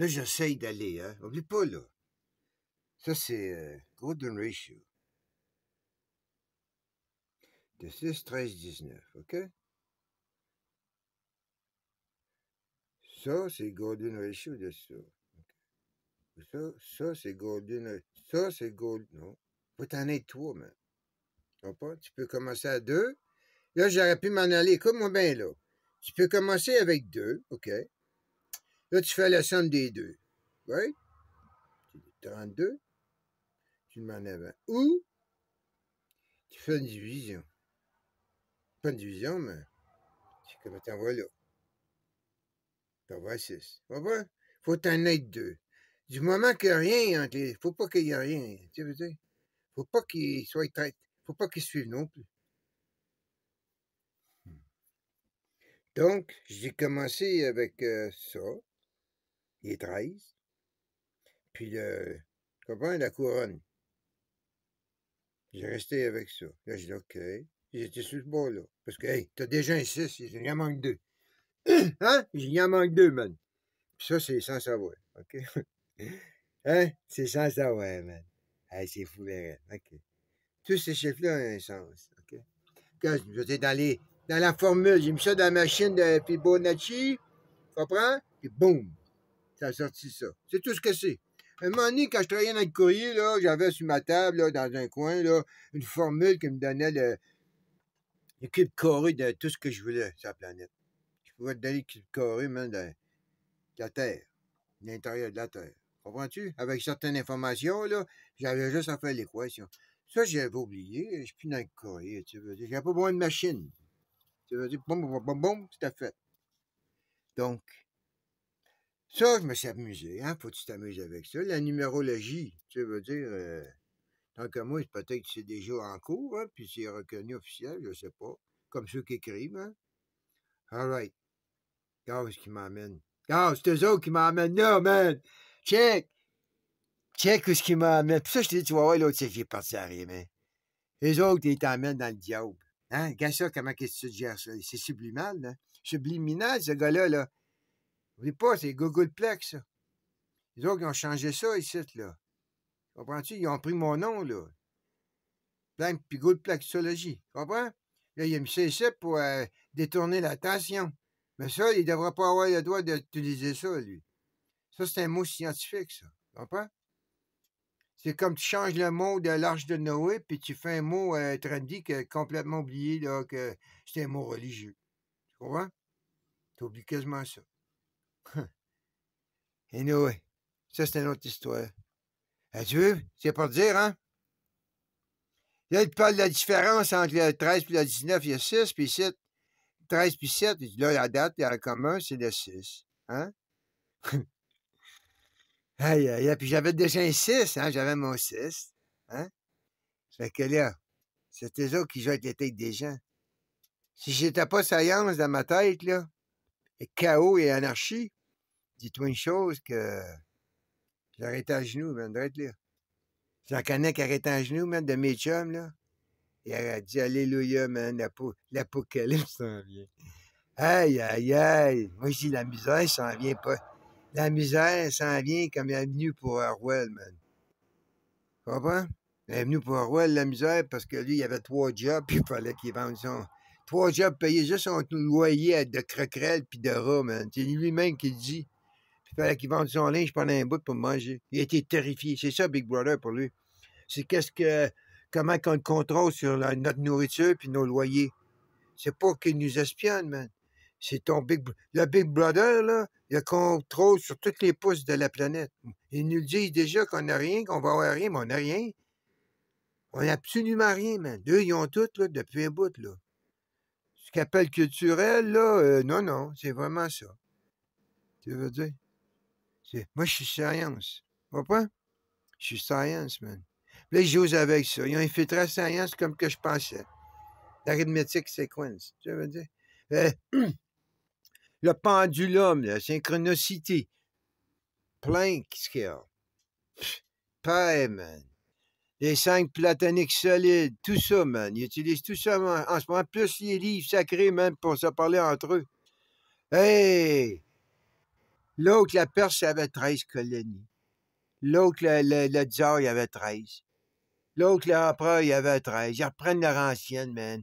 Là, j'essaye d'aller, hein. Oublie pas, là. Ça, c'est euh, Golden Ratio. De 6, 13, 19, OK? Ça, c'est Golden Ratio de ça. Ça, ça c'est Golden... Ça, c'est Golden... Non. Faut t'en être trois, man. Pas? Tu peux commencer à deux. Là, j'aurais pu m'en aller. comme moi bien, là. Tu peux commencer avec deux, OK? Là, tu fais la somme des deux. Right? deux. Tu demandes avant. Ou, tu fais une division. Pas une division, mais Tu comme t'en vois là. T'en vois 6. Il Faut t'en être deux. Du moment qu'il n'y a rien entre Faut pas qu'il y ait rien. Tu ne Faut pas qu'il soit ne Faut pas qu'il suive non plus. Hmm. Donc, j'ai commencé avec euh, ça il est 13. Puis euh, le copain la couronne. J'ai resté avec ça. Là, j'ai dit OK. J'étais sur ce bord-là. Parce que, hey, t'as déjà un 6, il en manque deux. hein? Il en manque deux, man. Puis ça, c'est sans savoir. OK? hein? C'est sans savoir, man. Hey, c'est fou, les OK. Tous ces chiffres-là ont un sens. OK? Quand j'étais dans dans la formule, j'ai mis ça dans la machine de Fibonacci. Comprends? Puis boum! ça sorti ça. C'est tout ce que c'est. Un moment donné, quand je travaillais dans le courrier, là, j'avais sur ma table, là, dans un coin, là, une formule qui me donnait le, le cube de tout ce que je voulais sur la planète. Je pouvais te donner le cube même de, la Terre, de l'intérieur de la Terre. Comprends-tu? Avec certaines informations, là, j'avais juste à faire l'équation. Ça, j'avais oublié. Je suis plus dans le courrier, tu veux dire. J'avais pas besoin de machine. Tu veux dire, boum bon, bon, bon, c'était fait. Donc, ça, je me suis amusé, hein? Faut que tu t'amuses avec ça. La numérologie, tu veux dire, euh, tant que moi, peut-être que c'est déjà en cours, hein? puis c'est reconnu officiel, je sais pas. Comme ceux qui écrivent, hein? All right. Regarde ce qui m'amène Regarde, c'est eux autres qui m'emmènent là, man! Check! Check où ce qui m'amène Puis ça, je te dis, tu vas voir, l'autre, c'est qui j'ai parti rien, mais. Les autres, ils t'emmènent dans le diable. Hein? Regarde ça, comment qu'est-ce que tu gères ça? C'est subliminal, hein. Subliminal, ce gars-là, là. Oublie pas, c'est Googleplex, Les autres, ils ont changé ça ici, là. Comprends-tu? Ils ont pris mon nom, là. Plein puis Googleplexologie. Comprends? Là, ils a mis pour euh, détourner l'attention. Mais ça, il ne devrait pas avoir le droit d'utiliser ça, lui. Ça, c'est un mot scientifique, ça. Comprends? C'est comme tu changes le mot de l'arche de Noé, puis tu fais un mot euh, trendy qui est complètement oublié, là, que c'est un mot religieux. Tu comprends? Tu oublies quasiment ça. Hum. anyway, ça, c'est une autre histoire. Ah, tu C'est pour dire, hein? Là, il parle de la différence entre le 13 et le 19, il y a 6, puis 7. 13 puis 7, là, la date, il y a en commun, c'est le 6. Hein? aïe, aïe, aïe. Puis j'avais déjà un 6, hein? J'avais mon 6. Hein? Fait que là, c'est eux qui jouent avec les têtes des gens. Si j'étais pas saillance dans ma tête, là, et chaos et anarchie, dis-toi une chose que j'arrête à genoux, man, d'être là. J'en connais qui arrêtait à genoux, man, de mes chums, là. elle a dit Alléluia, man, l'apocalypse s'en vient. Aïe, aïe, aïe. Moi, je dis la misère s'en vient pas. La misère s'en vient comme elle est venue pour Orwell, man. Comprends? Elle est venue pour Orwell, la misère, parce que lui, il avait trois jobs, puis il fallait qu'il vende son, Trois jobs payés juste son loyer de croquerelles puis de rats, man. C'est lui-même qui le dit. il fallait qu'il vende son linge pendant un bout pour manger. Il été terrifié. C'est ça, Big Brother, pour lui. C'est qu'est-ce que. Comment qu'on contrôle sur notre nourriture puis nos loyers. C'est pas qu'il nous espionne, man. C'est ton Big Le Big Brother, là, il contrôle sur toutes les pousses de la planète. Ils nous disent déjà qu'on n'a rien, qu'on va avoir rien, mais on n'a rien. On n'a absolument rien, man. Deux, ils ont tout, depuis un bout, là qu'appelle culturel, là, euh, non, non, c'est vraiment ça. Tu veux dire? Moi, je suis science. Comprends? Je suis science, man. Là, j'ose avec ça. Ils ont infiltré la science comme que je pensais. L'arithmétique sequence. Tu veux dire? Euh, le pendulum, la synchronicité. Plank skill. Pie, man les cinq platoniques solides, tout ça, man. Ils utilisent tout ça man, en, ce moment, plus les livres sacrés, même, pour se parler entre eux. Hey! L'autre, la Perse, avait 13 colonies. L'autre, le, le, tsar, il avait 13. L'autre, l'empereur, il y avait 13. Ils reprennent leur ancienne, man.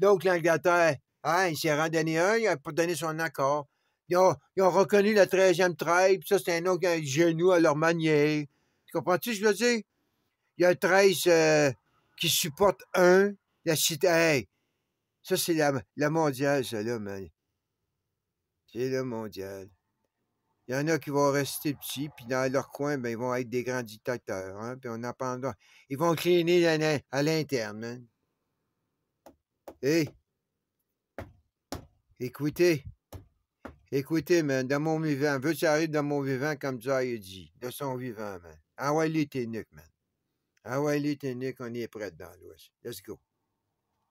L'autre, l'Angleterre, ah, il s'est rendonné un, il a donné son accord. Ils ont, reconnu la 13e tribe, ça, c'est un autre qui a genou à leur manier. Tu comprends-tu ce que je veux dire? Il y a 13 euh, qui supportent un. La cité. ça, c'est la, la mondiale, ça, là, man. C'est le mondial. Il y en a qui vont rester petits, puis dans leur coin, ben, ils vont être des grands dictateurs. Hein, puis on en Ils vont cligner à l'interne. man. Hey! Écoutez. Écoutez, man, dans mon vivant. Veux-tu arriver dans mon vivant, comme a dit, de son vivant, man. Ah ouais, il est man. Ah ouais, on on est prêt dans l'Ouest. Let's go.